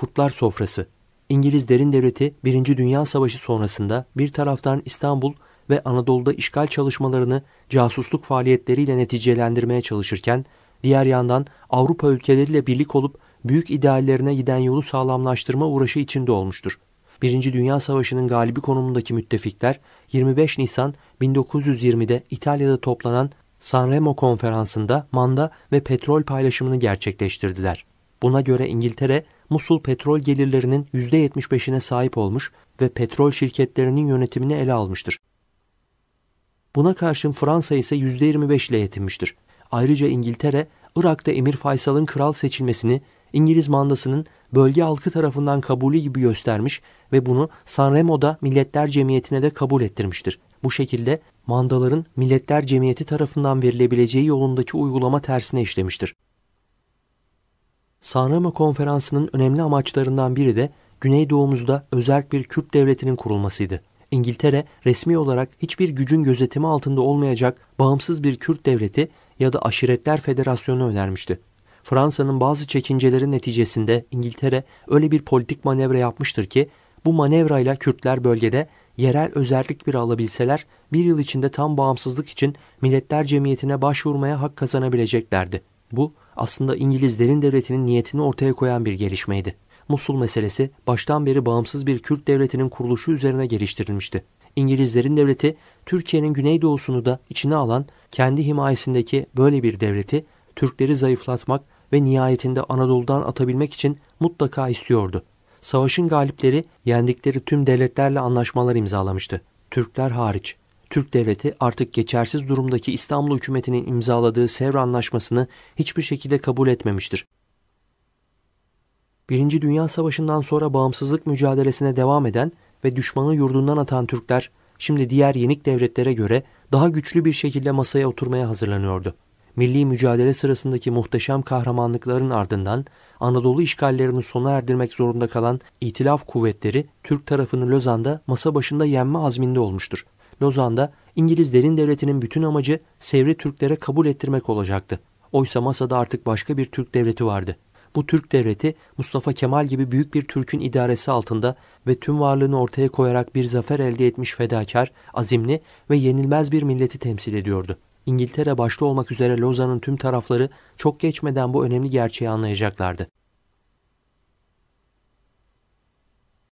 Kurtlar Sofrası. İngiliz derin devleti 1. Dünya Savaşı sonrasında bir taraftan İstanbul ve Anadolu'da işgal çalışmalarını casusluk faaliyetleriyle neticelendirmeye çalışırken, diğer yandan Avrupa ülkeleriyle birlik olup büyük ideallerine giden yolu sağlamlaştırma uğraşı içinde olmuştur. 1. Dünya Savaşı'nın galibi konumundaki müttefikler 25 Nisan 1920'de İtalya'da toplanan Sanremo konferansında manda ve petrol paylaşımını gerçekleştirdiler. Buna göre İngiltere Musul petrol gelirlerinin %75'ine sahip olmuş ve petrol şirketlerinin yönetimini ele almıştır. Buna karşın Fransa ise %25 ile yetinmiştir. Ayrıca İngiltere, Irak'ta Emir Faysal'ın kral seçilmesini İngiliz mandasının bölge halkı tarafından kabulü gibi göstermiş ve bunu Sanremo'da Milletler Cemiyeti'ne de kabul ettirmiştir. Bu şekilde mandaların Milletler Cemiyeti tarafından verilebileceği yolundaki uygulama tersine işlemiştir. Sanremo Konferansı'nın önemli amaçlarından biri de Güneydoğumuzda özerk bir Kürt devletinin kurulmasıydı. İngiltere resmi olarak hiçbir gücün gözetimi altında olmayacak bağımsız bir Kürt devleti ya da aşiretler federasyonu önermişti. Fransa'nın bazı çekincelerin neticesinde İngiltere öyle bir politik manevra yapmıştır ki bu manevrayla Kürtler bölgede yerel özellik bir alabilseler bir yıl içinde tam bağımsızlık için Milletler Cemiyeti'ne başvurmaya hak kazanabileceklerdi. Bu aslında İngilizlerin devletinin niyetini ortaya koyan bir gelişmeydi. Musul meselesi baştan beri bağımsız bir Kürt devletinin kuruluşu üzerine geliştirilmişti. İngilizlerin devleti Türkiye'nin güneydoğusunu da içine alan kendi himayesindeki böyle bir devleti Türkleri zayıflatmak ve nihayetinde Anadolu'dan atabilmek için mutlaka istiyordu. Savaşın galipleri yendikleri tüm devletlerle anlaşmalar imzalamıştı. Türkler hariç. Türk devleti artık geçersiz durumdaki İstanbul hükümetinin imzaladığı Sevr Anlaşması'nı hiçbir şekilde kabul etmemiştir. Birinci Dünya Savaşı'ndan sonra bağımsızlık mücadelesine devam eden ve düşmanı yurdundan atan Türkler şimdi diğer yenik devletlere göre daha güçlü bir şekilde masaya oturmaya hazırlanıyordu. Milli mücadele sırasındaki muhteşem kahramanlıkların ardından Anadolu işgallerini sona erdirmek zorunda kalan İtilaf kuvvetleri Türk tarafını Lozan'da masa başında yenme azminde olmuştur. Lozan'da İngiliz derin devletinin bütün amacı Sevr'i Türklere kabul ettirmek olacaktı. Oysa masada artık başka bir Türk devleti vardı. Bu Türk devleti Mustafa Kemal gibi büyük bir Türk'ün idaresi altında ve tüm varlığını ortaya koyarak bir zafer elde etmiş fedakar, azimli ve yenilmez bir milleti temsil ediyordu. İngiltere başta olmak üzere Lozan'ın tüm tarafları çok geçmeden bu önemli gerçeği anlayacaklardı.